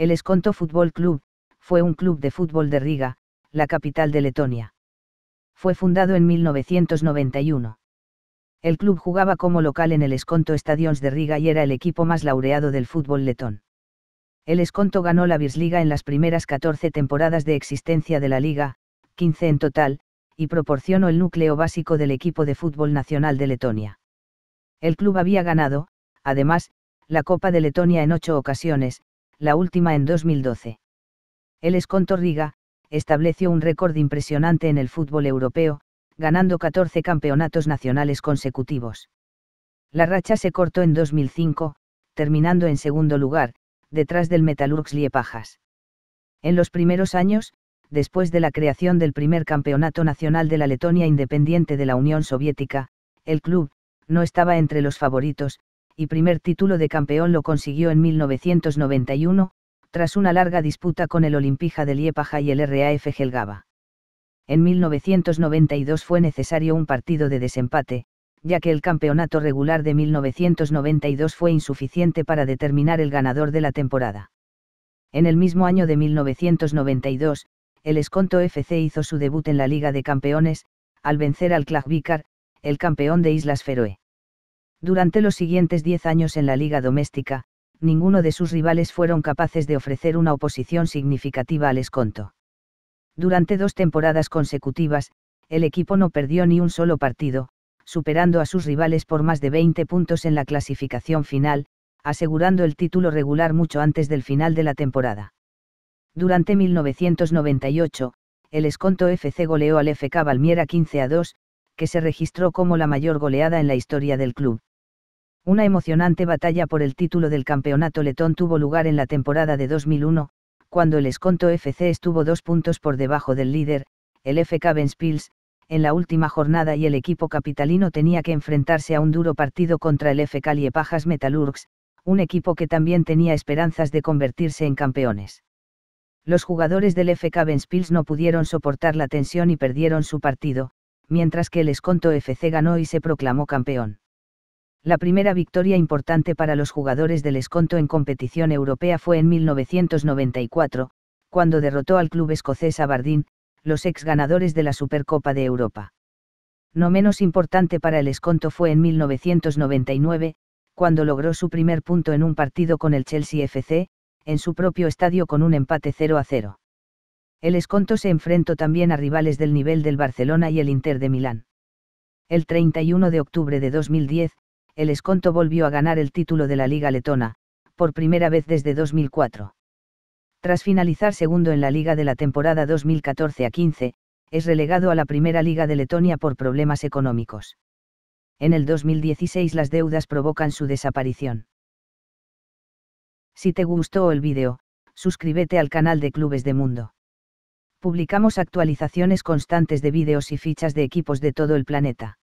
El Esconto Fútbol Club, fue un club de fútbol de Riga, la capital de Letonia. Fue fundado en 1991. El club jugaba como local en el Esconto Stadions de Riga y era el equipo más laureado del fútbol letón. El Esconto ganó la bisliga en las primeras 14 temporadas de existencia de la liga, 15 en total, y proporcionó el núcleo básico del equipo de fútbol nacional de Letonia. El club había ganado, además, la Copa de Letonia en ocho ocasiones, la última en 2012. El Esconto Riga, estableció un récord impresionante en el fútbol europeo, ganando 14 campeonatos nacionales consecutivos. La racha se cortó en 2005, terminando en segundo lugar, detrás del Metalurgs Liepajas. En los primeros años, después de la creación del primer campeonato nacional de la Letonia independiente de la Unión Soviética, el club, no estaba entre los favoritos, y primer título de campeón lo consiguió en 1991, tras una larga disputa con el Olimpija de Liepaja y el RAF Gelgava en 1992 fue necesario un partido de desempate, ya que el campeonato regular de 1992 fue insuficiente para determinar el ganador de la temporada. En el mismo año de 1992, el Esconto FC hizo su debut en la Liga de Campeones, al vencer al Klagvikar, el campeón de Islas Feroe. Durante los siguientes 10 años en la Liga Doméstica, ninguno de sus rivales fueron capaces de ofrecer una oposición significativa al Esconto. Durante dos temporadas consecutivas, el equipo no perdió ni un solo partido, superando a sus rivales por más de 20 puntos en la clasificación final, asegurando el título regular mucho antes del final de la temporada. Durante 1998, el Esconto FC goleó al FK Valmiera 15 a 2, que se registró como la mayor goleada en la historia del club. Una emocionante batalla por el título del campeonato letón tuvo lugar en la temporada de 2001, cuando el Esconto FC estuvo dos puntos por debajo del líder, el FK Benspils, en la última jornada y el equipo capitalino tenía que enfrentarse a un duro partido contra el FK Liepajas Metalurgs, un equipo que también tenía esperanzas de convertirse en campeones. Los jugadores del FK Benspils no pudieron soportar la tensión y perdieron su partido, mientras que el Esconto FC ganó y se proclamó campeón. La primera victoria importante para los jugadores del Esconto en competición europea fue en 1994, cuando derrotó al club escocés Abardín, los ex ganadores de la Supercopa de Europa. No menos importante para el Esconto fue en 1999, cuando logró su primer punto en un partido con el Chelsea FC, en su propio estadio con un empate 0 a 0. El Esconto se enfrentó también a rivales del nivel del Barcelona y el Inter de Milán. El 31 de octubre de 2010, el Esconto volvió a ganar el título de la Liga Letona, por primera vez desde 2004. Tras finalizar segundo en la liga de la temporada 2014 a 15, es relegado a la primera liga de Letonia por problemas económicos. En el 2016 las deudas provocan su desaparición. Si te gustó el vídeo, suscríbete al canal de Clubes de Mundo. Publicamos actualizaciones constantes de vídeos y fichas de equipos de todo el planeta.